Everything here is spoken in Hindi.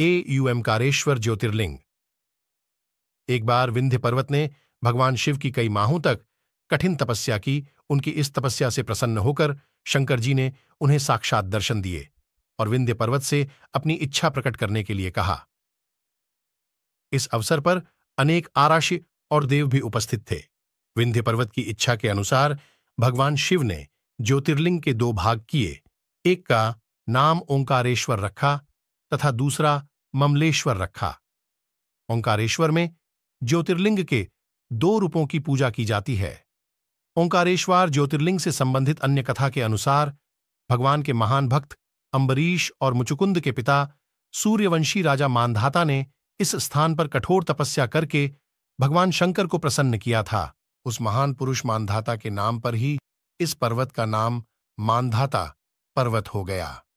ए यू एम कारेश्वर ज्योतिर्लिंग एक बार विंध्य पर्वत ने भगवान शिव की कई माहों तक कठिन तपस्या की उनकी इस तपस्या से प्रसन्न होकर शंकर जी ने उन्हें साक्षात दर्शन दिए और विंध्य पर्वत से अपनी इच्छा प्रकट करने के लिए कहा इस अवसर पर अनेक आराश्य और देव भी उपस्थित थे विंध्य पर्वत की इच्छा के अनुसार भगवान शिव ने ज्योतिर्लिंग के दो भाग किए एक का नाम ओंकारेश्वर रखा तथा दूसरा ममलेश्वर रखा ओंकारेश्वर में ज्योतिर्लिंग के दो रूपों की पूजा की जाती है ओंकारेश्वर ज्योतिर्लिंग से संबंधित अन्य कथा के अनुसार भगवान के महान भक्त अम्बरीश और मुचुकुंद के पिता सूर्यवंशी राजा मानधाता ने इस स्थान पर कठोर तपस्या करके भगवान शंकर को प्रसन्न किया था उस महान पुरुष मानधाता के नाम पर ही इस पर्वत का नाम मानधाता पर्वत हो गया